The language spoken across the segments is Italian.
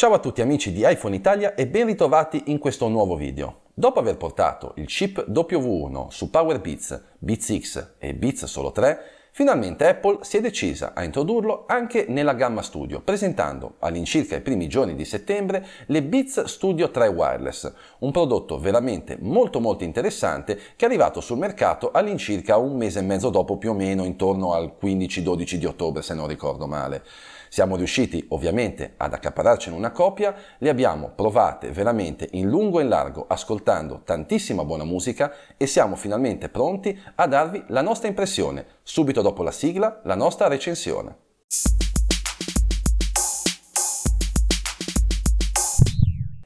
Ciao a tutti amici di iPhone Italia e ben ritrovati in questo nuovo video. Dopo aver portato il chip W1 su PowerBeats, Beats e Beats Solo 3, finalmente Apple si è decisa a introdurlo anche nella gamma Studio, presentando all'incirca i primi giorni di settembre le Beats Studio 3 Wireless, un prodotto veramente molto molto interessante che è arrivato sul mercato all'incirca un mese e mezzo dopo più o meno intorno al 15-12 di ottobre se non ricordo male. Siamo riusciti ovviamente ad accapararcene una copia, le abbiamo provate veramente in lungo e in largo, ascoltando tantissima buona musica e siamo finalmente pronti a darvi la nostra impressione, subito dopo la sigla, la nostra recensione.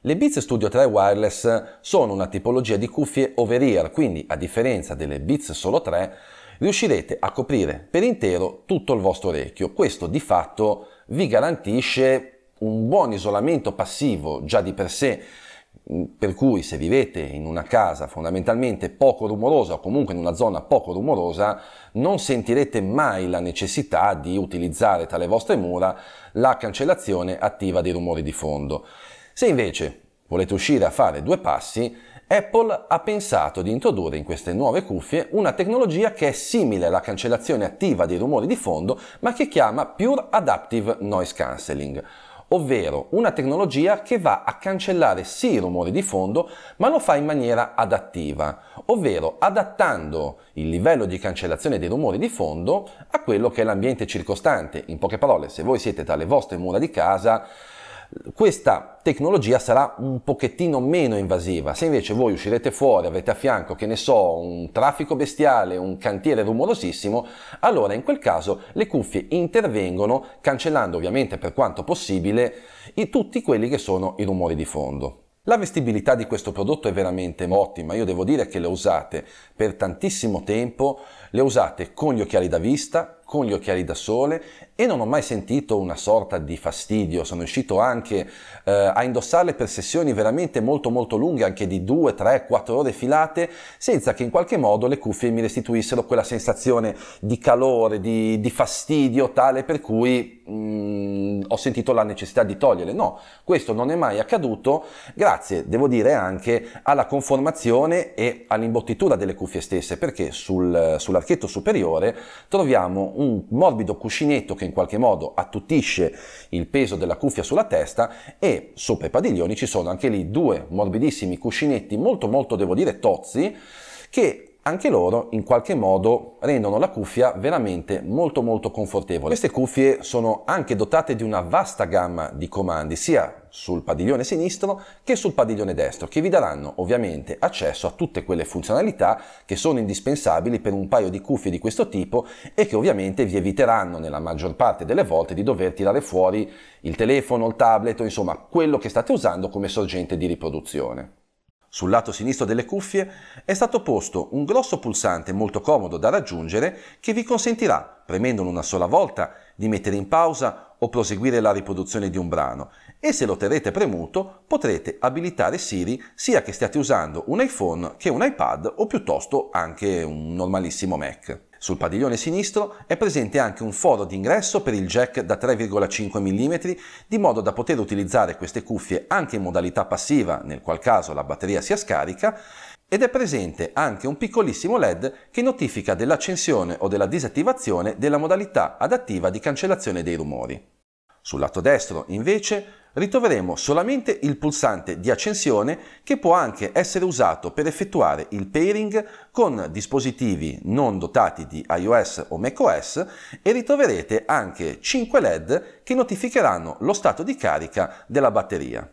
Le Beats Studio 3 Wireless sono una tipologia di cuffie over-ear, quindi a differenza delle Beats Solo 3, riuscirete a coprire per intero tutto il vostro orecchio. Questo di fatto vi garantisce un buon isolamento passivo già di per sé, mm, per cui se vivete in una casa fondamentalmente poco rumorosa o comunque in una zona poco rumorosa, non sentirete mai la necessità di utilizzare tra le vostre mura la cancellazione attiva dei rumori di fondo. Se invece volete uscire a fare due passi, Apple ha pensato di introdurre in queste nuove cuffie una tecnologia che è simile alla cancellazione attiva dei rumori di fondo, ma che chiama Pure Adaptive Noise Cancelling ovvero una tecnologia che va a cancellare sì i rumori di fondo, ma lo fa in maniera adattiva, ovvero adattando il livello di cancellazione dei rumori di fondo a quello che è l'ambiente circostante. In poche parole, se voi siete tra le vostre mura di casa, questa tecnologia sarà un pochettino meno invasiva. Se invece voi uscirete fuori, avete a fianco, che ne so, un traffico bestiale, un cantiere rumorosissimo, allora in quel caso le cuffie intervengono cancellando ovviamente per quanto possibile i, tutti quelli che sono i rumori di fondo. La vestibilità di questo prodotto è veramente ottima, io devo dire che le usate per tantissimo tempo, le ho usate con gli occhiali da vista, con gli occhiali da sole e non ho mai sentito una sorta di fastidio, sono riuscito anche eh, a indossarle per sessioni veramente molto molto lunghe, anche di 2, 3, 4 ore filate, senza che in qualche modo le cuffie mi restituissero quella sensazione di calore, di, di fastidio tale per cui mh, mm, ho sentito la necessità di toglierle. No, questo non è mai accaduto grazie, devo dire, anche alla conformazione e all'imbottitura delle cuffie stesse, perché sul, sulla archetto superiore troviamo un morbido cuscinetto che in qualche modo attutisce il peso della cuffia sulla testa e sopra i padiglioni ci sono anche lì due morbidissimi cuscinetti molto molto devo dire tozzi che anche loro in qualche modo rendono la cuffia veramente molto molto confortevole. Queste cuffie sono anche dotate di una vasta gamma di comandi sia sul padiglione sinistro che sul padiglione destro che vi daranno ovviamente accesso a tutte quelle funzionalità che sono indispensabili per un paio di cuffie di questo tipo e che ovviamente vi eviteranno nella maggior parte delle volte di dover tirare fuori il telefono, il tablet o insomma quello che state usando come sorgente di riproduzione. Sul lato sinistro delle cuffie è stato posto un grosso pulsante molto comodo da raggiungere che vi consentirà, premendolo una sola volta, di mettere in pausa o proseguire la riproduzione di un brano e se lo terrete premuto potrete abilitare Siri sia che stiate usando un iPhone che un iPad o piuttosto anche un normalissimo Mac. Sul padiglione sinistro è presente anche un foro d'ingresso per il jack da 3,5 mm, di modo da poter utilizzare queste cuffie anche in modalità passiva, nel qual caso la batteria sia scarica, ed è presente anche un piccolissimo LED che notifica dell'accensione o della disattivazione della modalità adattiva di cancellazione dei rumori. Sul lato destro, invece, ritroveremo solamente il pulsante di accensione che può anche essere usato per effettuare il pairing con dispositivi non dotati di iOS o macOS e ritroverete anche 5 LED che notificheranno lo stato di carica della batteria.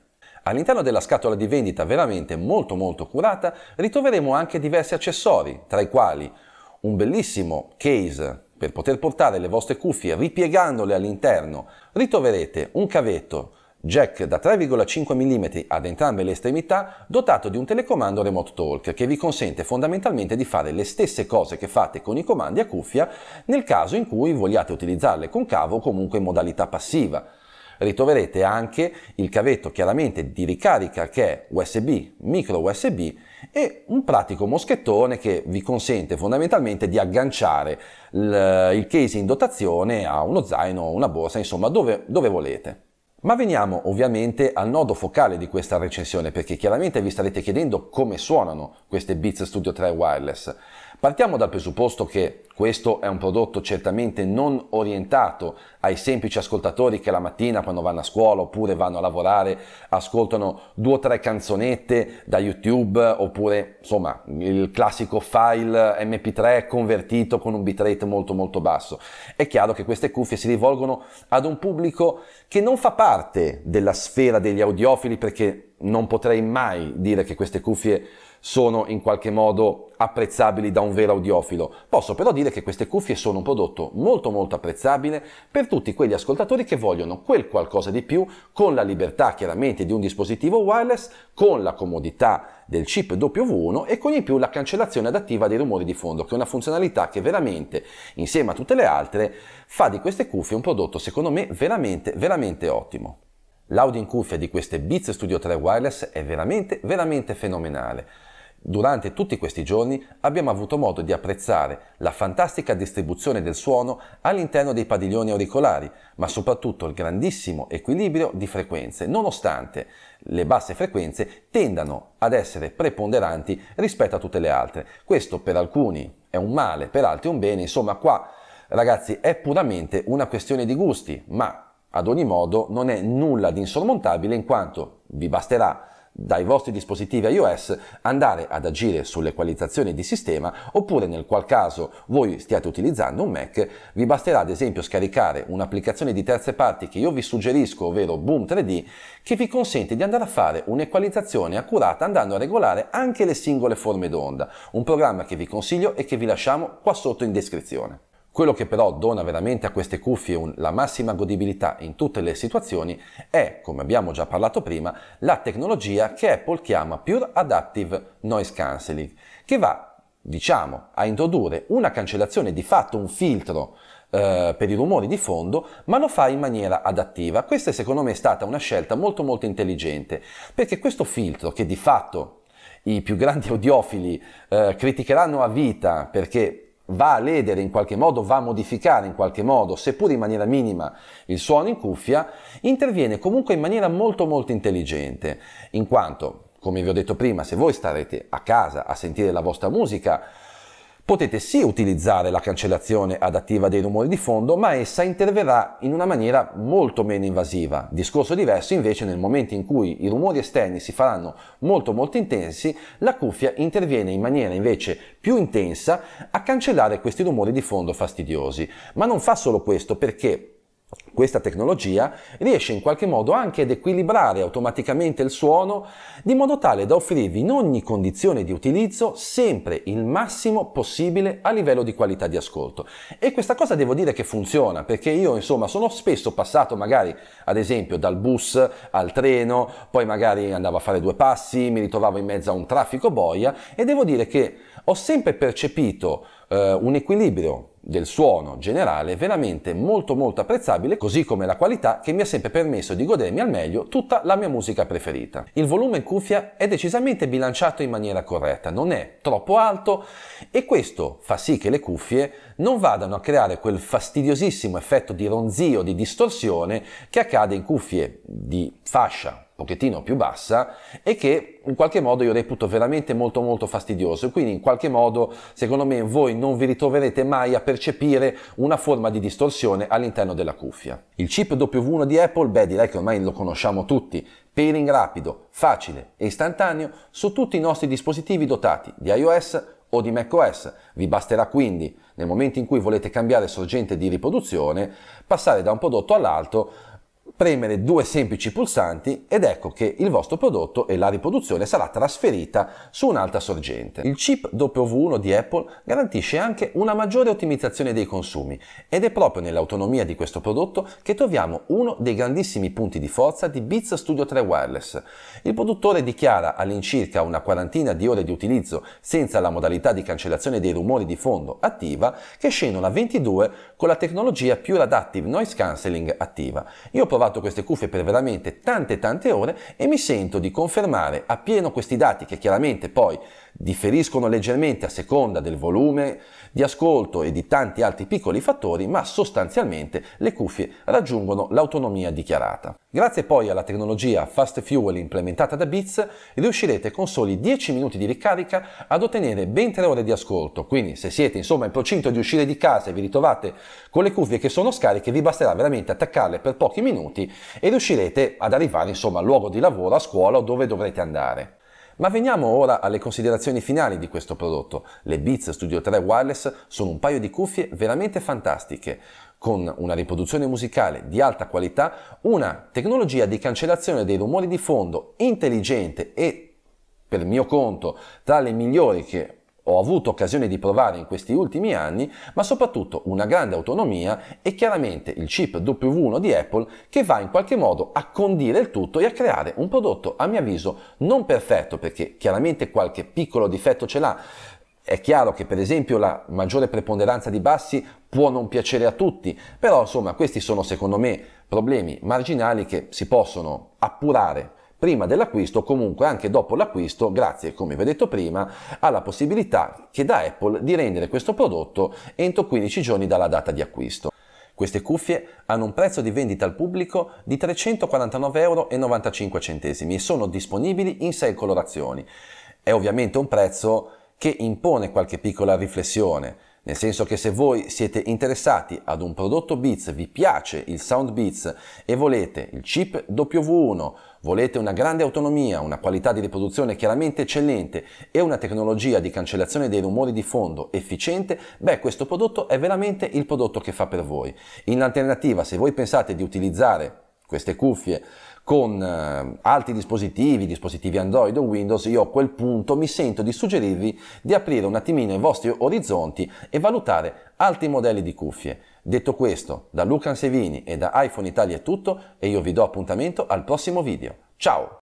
All'interno della scatola di vendita veramente molto molto curata ritroveremo anche diversi accessori, tra i quali un bellissimo case per poter portare le vostre cuffie ripiegandole all'interno ritroverete un cavetto jack da 3,5 mm ad entrambe le estremità dotato di un telecomando remote talk che vi consente fondamentalmente di fare le stesse cose che fate con i comandi a cuffia nel caso in cui vogliate utilizzarle con cavo o comunque in modalità passiva. Ritroverete anche il cavetto chiaramente di ricarica che è USB, micro USB e un pratico moschettone che vi consente fondamentalmente di agganciare il case in dotazione a uno zaino, o una borsa, insomma dove, dove volete. Ma veniamo ovviamente al nodo focale di questa recensione perché chiaramente vi starete chiedendo come suonano queste Beats Studio 3 wireless Partiamo dal presupposto che questo è un prodotto certamente non orientato ai semplici ascoltatori che la mattina quando vanno a scuola oppure vanno a lavorare ascoltano due o tre canzonette da YouTube oppure insomma il classico file MP3 convertito con un bitrate molto molto basso. È chiaro che queste cuffie si rivolgono ad un pubblico che non fa parte della sfera degli audiofili perché non potrei mai dire che queste cuffie sono in qualche modo apprezzabili da un vero audiofilo. Posso però dire che queste cuffie sono un prodotto molto molto apprezzabile per tutti quegli ascoltatori che vogliono quel qualcosa di più con la libertà chiaramente di un dispositivo wireless, con la comodità del chip W1 e con in più la cancellazione adattiva dei rumori di fondo, che è una funzionalità che veramente, insieme a tutte le altre, fa di queste cuffie un prodotto secondo me veramente veramente ottimo. L'audio in cuffia di queste Beats Studio 3 wireless è veramente veramente fenomenale. Durante tutti questi giorni abbiamo avuto modo di apprezzare la fantastica distribuzione del suono all'interno dei padiglioni auricolari, ma soprattutto il grandissimo equilibrio di frequenze, nonostante le basse frequenze tendano ad essere preponderanti rispetto a tutte le altre. Questo per alcuni è un male, per altri un bene, insomma qua ragazzi è puramente una questione di gusti, ma ad ogni modo non è nulla di insormontabile in quanto vi basterà dai vostri dispositivi iOS andare ad agire sull'equalizzazione di sistema oppure nel qual caso voi stiate utilizzando un Mac vi basterà ad esempio scaricare un'applicazione di terze parti che io vi suggerisco ovvero Boom 3D che vi consente di andare a fare un'equalizzazione accurata andando a regolare anche le singole forme d'onda un programma che vi consiglio e che vi lasciamo qua sotto in descrizione. Quello che però dona veramente a queste cuffie un, la massima godibilità in tutte le situazioni è, come abbiamo già parlato prima, la tecnologia che Apple chiama Pure Adaptive Noise Cancelling, che va, diciamo, a introdurre una cancellazione di fatto, un filtro eh, per i rumori di fondo, ma lo fa in maniera adattiva. Questa secondo me è stata una scelta molto molto intelligente, perché questo filtro che di fatto i più grandi audiofili eh, criticheranno a vita perché va a ledere in qualche modo, va a modificare in qualche modo, seppur in maniera minima, il suono in cuffia, interviene comunque in maniera molto molto intelligente, in quanto, come vi ho detto prima, se voi starete a casa a sentire la vostra musica, Potete sì utilizzare la cancellazione adattiva dei rumori di fondo, ma essa interverrà in una maniera molto meno invasiva. Discorso diverso invece nel momento in cui i rumori esterni si faranno molto molto intensi, la cuffia interviene in maniera invece più intensa a cancellare questi rumori di fondo fastidiosi. Ma non fa solo questo perché questa tecnologia riesce in qualche modo anche ad equilibrare automaticamente il suono di modo tale da offrirvi in ogni condizione di utilizzo sempre il massimo possibile a livello di qualità di ascolto. E questa cosa devo dire che funziona perché io insomma sono spesso passato magari ad esempio dal bus al treno, poi magari andavo a fare due passi, mi ritrovavo in mezzo a un traffico boia e devo dire che ho sempre percepito eh, un equilibrio del suono generale veramente molto molto apprezzabile così come la qualità che mi ha sempre permesso di godermi al meglio tutta la mia musica preferita. Il volume in cuffia è decisamente bilanciato in maniera corretta, non è troppo alto e questo fa sì che le cuffie non vadano a creare quel fastidiosissimo effetto di ronzio, di distorsione che accade in cuffie di fascia pochettino più bassa e che in qualche modo io reputo veramente molto molto fastidioso quindi in qualche modo secondo me voi non vi ritroverete mai a percepire una forma di distorsione all'interno della cuffia. Il chip W1 di Apple, beh direi che ormai lo conosciamo tutti, pairing rapido, facile e istantaneo su tutti i nostri dispositivi dotati di iOS o di macOS. Vi basterà quindi, nel momento in cui volete cambiare sorgente di riproduzione, passare da un prodotto all'altro premere due semplici pulsanti ed ecco che il vostro prodotto e la riproduzione sarà trasferita su un'altra sorgente. Il chip W1 di Apple garantisce anche una maggiore ottimizzazione dei consumi ed è proprio nell'autonomia di questo prodotto che troviamo uno dei grandissimi punti di forza di Beats Studio 3 Wireless. Il produttore dichiara all'incirca una quarantina di ore di utilizzo senza la modalità di cancellazione dei rumori di fondo attiva che scendono a 22 con la tecnologia Pure Adaptive Noise Cancelling attiva. Io provo provato queste cuffie per veramente tante tante ore e mi sento di confermare appieno questi dati che chiaramente poi differiscono leggermente a seconda del volume di ascolto e di tanti altri piccoli fattori, ma sostanzialmente le cuffie raggiungono l'autonomia dichiarata. Grazie poi alla tecnologia Fast Fuel implementata da Beats, riuscirete con soli 10 minuti di ricarica ad ottenere ben 3 ore di ascolto, quindi se siete insomma in procinto di uscire di casa e vi ritrovate con le cuffie che sono scariche, vi basterà veramente attaccarle per pochi minuti e riuscirete ad arrivare insomma al luogo di lavoro, a scuola o dove dovrete andare. Ma veniamo ora alle considerazioni finali di questo prodotto. Le Beats Studio 3 Wireless sono un paio di cuffie veramente fantastiche con una riproduzione musicale di alta qualità, una tecnologia di cancellazione dei rumori di fondo intelligente e per mio conto tra le migliori che ho avuto occasione di provare in questi ultimi anni, ma soprattutto una grande autonomia e chiaramente il chip W1 di Apple che va in qualche modo a condire il tutto e a creare un prodotto a mio avviso non perfetto perché chiaramente qualche piccolo difetto ce l'ha, è chiaro che per esempio la maggiore preponderanza di bassi può non piacere a tutti, però insomma questi sono secondo me problemi marginali che si possono appurare prima dell'acquisto o comunque anche dopo l'acquisto grazie, come vi ho detto prima, alla possibilità che dà Apple di rendere questo prodotto entro 15 giorni dalla data di acquisto. Queste cuffie hanno un prezzo di vendita al pubblico di 349,95 euro e sono disponibili in 6 colorazioni. È ovviamente un prezzo che impone qualche piccola riflessione, nel senso che se voi siete interessati ad un prodotto Beats, vi piace il Sound Beats e volete il chip W1 Volete una grande autonomia, una qualità di riproduzione chiaramente eccellente e una tecnologia di cancellazione dei rumori di fondo efficiente? Beh, questo prodotto è veramente il prodotto che fa per voi. In alternativa, se voi pensate di utilizzare queste cuffie con eh, altri dispositivi, dispositivi Android o Windows, io a quel punto mi sento di suggerirvi di aprire un attimino i vostri orizzonti e valutare altri modelli di cuffie. Detto questo, da Luca Ansevini e da iPhone Italia è tutto e io vi do appuntamento al prossimo video. Ciao!